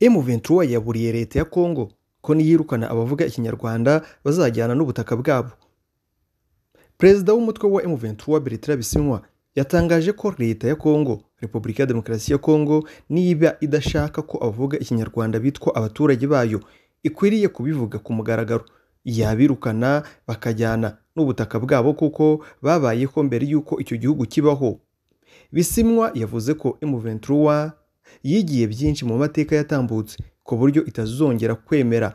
M23 yaburiye leta ya Congo ko niyirukana abavuga ikinyarwanda bazajyana n'ubutaka bwabo perezida w'umutwe wa M23 Bertrand Bisimwa yatangaje ko leta ya Congo Repubulika ya Demokarasi ya Congo niba idashaka ko avuga ikinyarwanda bitwa abaturage bayo ikwiriye kubivuga ku mugaragaro yabirukana bakajyana n'ubutaka bwabo kuko babayeho mbere y'uko icyo gihugu kibaho bisimwa yavuze ko M23 yigiye byinshi mu mateka yatambutse ku buryo itazongera kwemera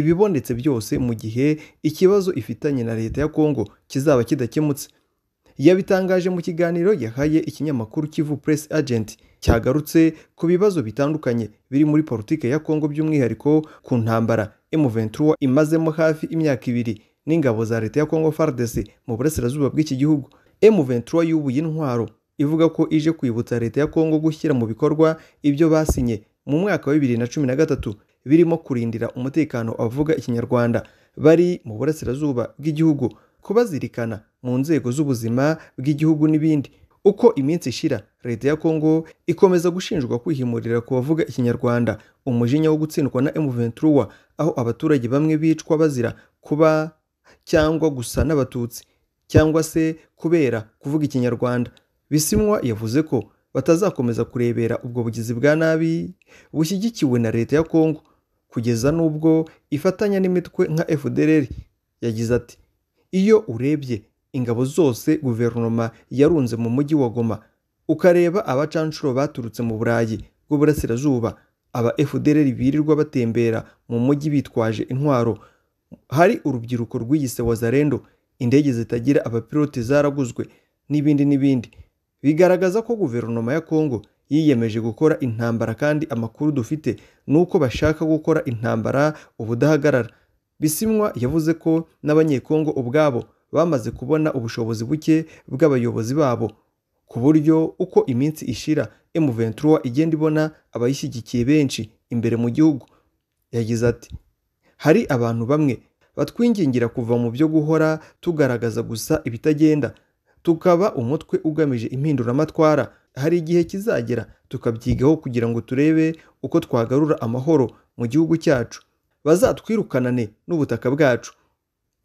ibibonetse byose mu gihe ikibazo ifitanye na leta ya Kongo kizaba kidakemutse yabitangaje mu kiganiro yahaye ikinyamakuru Kivu Press Agent cyagarutse ku bibazo bitandukanye biri muri politiki ya Kongo by'umwihariko ku ntambara m imazemo hafi imyaka ibiri n'ingabo za leta ya Kongo FARDC mu burasirazuba bw'iki gihugu m yubuye intwaro ivuga ko ije kwibutsa leta ya Kongo gushyira mu bikorwa ibyo basinye mu mwaka wa bibiri na cumi na gatatu birimo kurindira umutekano avuga ikinyarwanda bari mu burasirazuba bw'igihugu kubazirikana mu nzego z'ubuzima bw'igihugu n'ibindi uko iminsi ishira leta ya Kongo ikomeza gushinjwa kwihimurira ku bavuga ikinyarwanda umujinya wo gutsindwa na m aho abaturage bamwe bicwa bazira kuba cyangwa gusa n'abatutsi cyangwa se kubera kuvuga ikinyarwanda Bisinywa yavuze ko batazakomeza kurebera ubwo bugizi bwa nabi bushyigikiwe na leta ya Kongo kugeza n'ubwo ifatanya n'imitwe nka FDLR yagize ati iyo urebye ingabo zose guverinoma yarunze mu mujyi wa Goma ukareba abacanshuro baturutse mu Burayi bw'uburasirazuba aba FDLR birirwa batembera mu mujyi bitwaje intwaro hari urubyiruko rwiyise wazarendo indege zitagira abapilote zaraguzwe n'ibindi n'ibindi bigaragaza ko guverinoma ya congo yiyemeje gukora intambara kandi amakuru dufite ni uko bashaka gukora intambara ubudahagarara bisimwa yavuze ko n'abanyekongo ubwabo bamaze kubona ubushobozi buke bw'abayobozi babo ku buryo uko iminsi ishira M23 igenda ibona abayishyigikiye benshi imbere mu gihugu yagize ati hari abantu bamwe batwingingira kuva mu byo guhora tugaragaza gusa ibitagenda tukaba umutwe ugamije impinduramatwara hari igihe kizagera tukabyigaho kugira ngo turebe uko twagarura amahoro mu gihugu cyacu bazatwirukanane n'ubutaka bwacu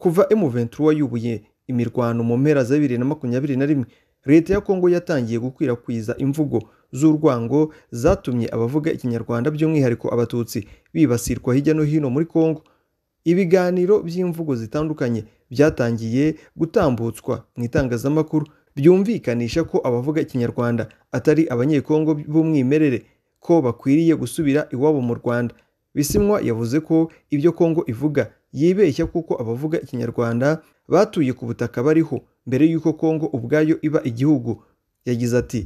kuva emuventura wayubuye imirwano mu mpera za bibiri na makumyabiri na rimwe leta ya kongo yatangiye gukwirakwiza imvugo z'urwango zatumye abavuga ikinyarwanda by'umwihariko abatutsi bibasirwa hirya no hino muri kongo ibiganiro by'imvugo zitandukanye byatangiye gutambutswa mu itangazamakuru byumvikanisha ko abavuga ikinyarwanda atari abanyekongo b'umwimerere ko bakwiriye gusubira iwabo mu rwanda bisimwa yavuze ko ibyo kongo ivuga yibeshya kuko abavuga ikinyarwanda batuye ku butaka bariho mbere y'uko kongo ubwayo iba igihugu yagize ati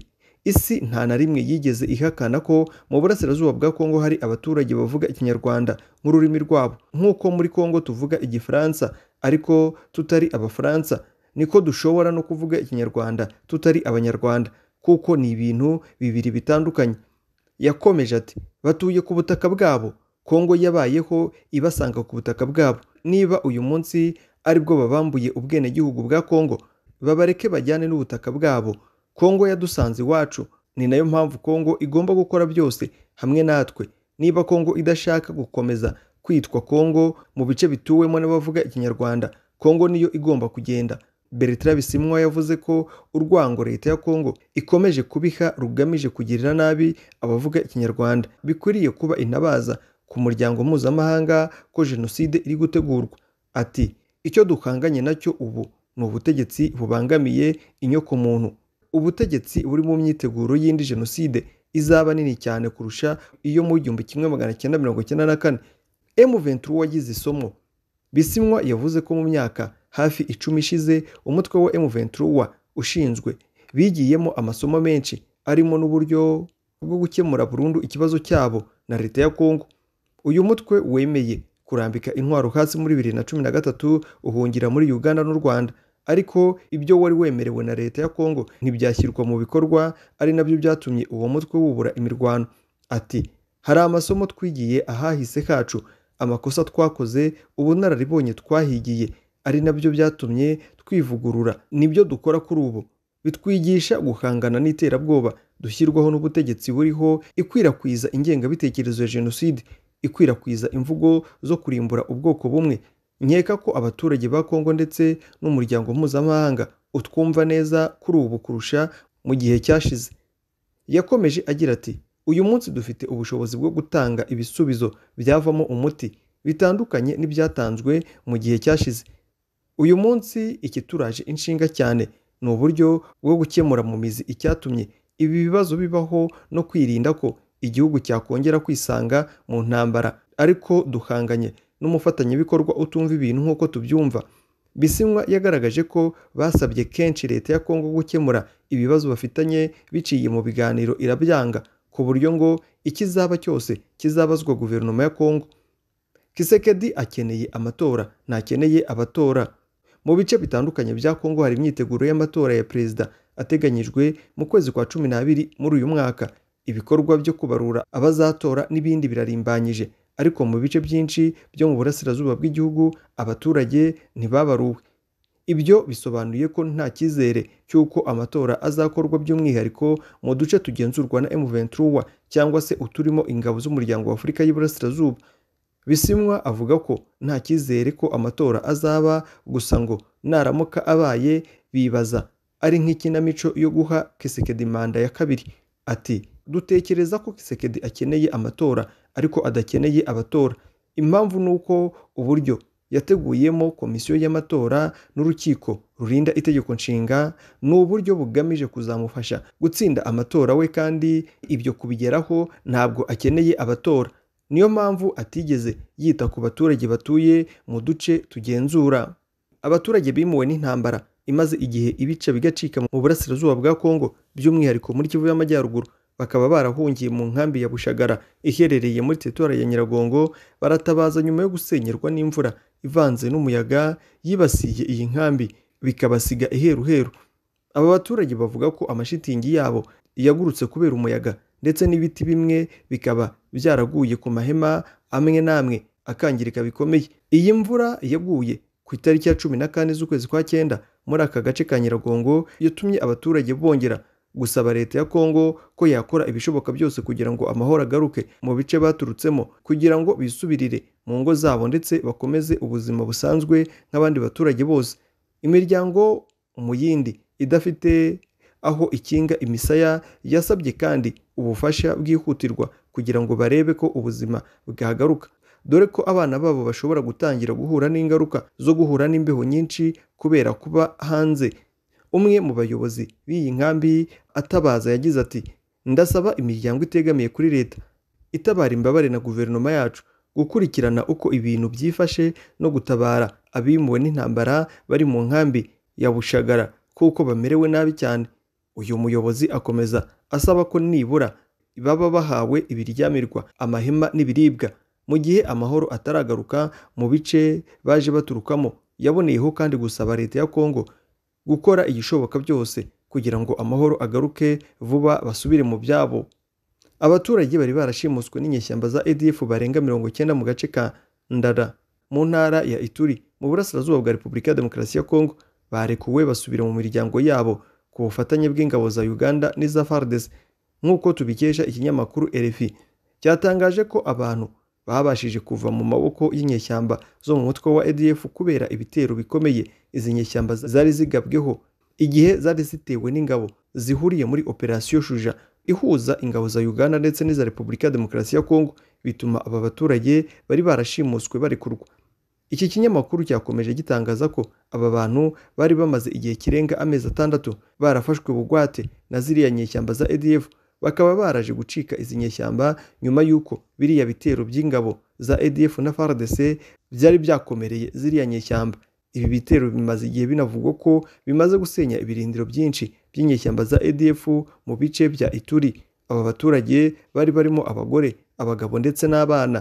isi nta na rimwe yigeze ihakana ko mu burasirazuba bwa kongo hari abaturage bavuga ikinyarwanda nk'ururimi rwabo nk'uko muri kongo tuvuga igifaransa ariko tutari abafaransa niko dushobora no kuvuga ikinyarwanda tutari abanyarwanda kuko ni ibintu bibiri bitandukanye yakomeje ati batuye ku butaka bwabo kongo yabayeho ibasanga ku butaka bwabo niba uyu munsi aribwo babambuye ubwenegihugu bwa kongo babareke bajyane n'ubutaka bwabo kongo yadusanze iwacu ni nayo mpamvu kongo igomba gukora byose hamwe natwe niba kongo idashaka gukomeza kwitwa Congo mu bice bituwemo n'abavuga Ikinyarwanda Congo niyo igomba kugenda Bertrand Bisimwa yavuze ko urwango leta ya Congo ikomeje kubiha rugamije kugirira nabi abavuga Ikinyarwanda bikwiriye kuba intabaza ku muryango mpuzamahanga ko jenoside iri gutegurwa ati icyo dukanganye nacyo ubu ni ubutegetsi bubangamiye inyokomuntu ubutegetsi buri mu myiteguro y'indi jenoside izaba nini cyane kurusha iyo mu gihumbi kimwe magana cyenda mirongo icyenda na kane M23 wagize isomo bisimwa yavuze ko mu myaka hafi icumi ishize umutwe wa m ushinzwe bigiyemo amasomo menshi arimo n'uburyo bwo gukemura burundu ikibazo cyabo na leta ya Congo uyu mutwe wemeye kurambika intwaro hasi muri bibiri na cumi na gatatu uhungira muri Uganda n'u Rwanda ariko ibyo wari wemerewe na leta ya Congo ntibyashyirwa mu bikorwa ari nabyo byatumye uwo mutwe wubura imirwano ati hari amasomo twigiye ahahise hacu amakosa twakoze, ubunararibonye twahigiye ari nabyo byatumye twivugurura, nibyo dukora kuri ubu, bitwigisha guhangana n'iterabwoba, dushyirwaho n'ubutegetsi buriho, ikwirakwiza ingengabitekerezo ya Jenoside, ikwirakwiza imvugo zo kurimbura ubwoko bumwe, nkeka ko abaturage ba Congo ndetse n'umuryango mpuzamahanga utwumva neza kuri ubu kurusha mu gihe cyashize, yakomeje agira ati uyu munsi dufite ubushobozi bwo gutanga ibisubizo byavamo umuti bitandukanye n'ibyatanzwe mu gihe cyashize uyu munsi ikituraje inshinga cyane ni uburyo bwo gukemura mu mizi icyatumye ibi bibazo bibaho no kwirinda ko igihugu cyakongera kwisanga mu ntambara ariko duhanganye n'umufatanyabikorwa utumva ibintu nk'uko tubyumva bisinywa yagaragaje ko basabye kenshi leta ya kongo gukemura ibibazo bafitanye biciye mu biganiro irabyanga ku buryo ngo ikizaba cyose kizabazwa guverinoma ya Kongo Kisekedi akeneye amatora ntakeneye abatora mu bice bitandukanye bya Kongo hari imyiteguro y'amatora ya perezida ateganyijwe mu kwezi kwa cumi n'abiri muri uyu mwaka ibikorwa byo kubarura abazatora n'ibindi birarimbanyije ariko mu bice byinshi byo mu burasirazuba bw'igihugu abaturage ntibabaruwe ibyo bisobanuye ko nta cyizere cy'uko amatora azakorwa by'umwihariko mu duce tugenzurwa na M23 cyangwa se uturimo ingabo z'umuryango wa Afurika y'Iburasirazuba Bisimwa avuga ko nta cyizere ko amatora azaba gusa ngo naramuka abaye bibaza ari nk'ikinamico yo guha Kisekedi manda ya kabiri ati dutekereza ko Kisekedi akeneye amatora ariko adakeneye abatora impamvu ni uko uburyo yateguyemo komisiyo y'amatora n'urukiko rurinda itegeko nshinga ni uburyo bugamije kuzamufasha gutsinda amatora we kandi ibyo kubigeraho ntabwo akeneye abatora niyo mpamvu atigeze yita ku baturage batuye mu duce tugenzura abaturage bimuwe n'intambara imaze igihe ibice bigacika mu burasirazuba bwa kongo by'umwihariko muri kivu y'amajyaruguru bakaba barahungiye mu nkambi ya bushagara iherereye muri teritwari ya nyiragongo baratabaza nyuma yo gusenyerwa n'imvura ivanze n'umuyaga yibasiye iyi nkambi bikabasiga iheruheru aba baturage bavuga ko amashitingi yabo yagurutse kubera umuyaga ndetse n'ibiti bimwe bikaba byaraguye ku mahema amwe n'amwe akangirika bikomeye iyi mvura yaguye ku itariki ya cumi na kane z'ukwezi kwa cyenda muri aka gace ka nyiragongo yatumye abaturage bongera gusaba leta ya Kongo ko yakora ibishoboka byose kugira ngo amahoro agaruke mu bice baturutsemo kugira ngo bisubirire mu ngo zabo ndetse bakomeze ubuzima busanzwe nk'abandi baturage bose imiryango umuyindi idafite aho ikinga imisaya yasabye kandi ubufasha bwihutirwa kugira ngo barebe ko ubuzima bwagaruka dore ko abana babo bashobora gutangira guhura n'ingaruka zo guhura n'imbeho nyinshi kubera kuba hanze umwe mu bayobozi b'iyi nkambi atabaza yagize ati ndasaba imiryango itegamiye kuri leta itabara imbabare na guverinoma yacu gukurikirana uko ibintu byifashe no gutabara abimuwe n'intambara bari mu nkambi ya bushagara kuko bamerewe nabi cyane uyu muyobozi akomeza asaba ko nibura baba bahawe ibiryamirwa amahema n'ibiribwa mu gihe amahoro ataragaruka mu bice baje baturukamo yaboneyeho kandi gusaba leta ya kongo gukora igishoboka byose kugira ngo amahoro agaruke vuba basubire mu byabo abaturage bari barashimuswe n'inyeshyamba za EDF barenga mirongo icyenda mu gace ka Ndara mu ntara ya Ituri mu burasirazuba bwa Repubulika ya Demokarasi ya Kongo barekuwe basubira mu miryango yabo ku bufatanye bw'ingabo za Uganda n'iza FARDC e nk'uko tubikesha ikinyamakuru RFI cyatangaje ko abantu babashije kuva mu maboko y'inyeshyamba zo mu mutwe wa EDF kubera ibitero bikomeye izi nyeshyamba zari zigabweho igihe zari zitewe n'ingabo zihuriye muri operasiyo shuja ihuza ingabo za uganda ndetse n'iza repubulika ya demokarasi ya kongo bituma aba baturage bari barashimuswe barekurwa iki kinyamakuru cyakomeje gitangaza ko aba bantu bari bamaze igihe kirenga amezi atandatu barafashwe bugwate na ziriya nyeshyamba za edf bakaba baraje gucika izi nyeshyamba nyuma y'uko biriya bitero by'ingabo za edf na fardc byari byakomereye ziriya nyeshyamba ibi bitero bimaze igihe binavugwa ko bimaze gusenya ibirindiro byinshi by'inyeshyamba za ADF mu bice bya Ituri aba baturage bari barimo abagore abagabo ndetse n'abana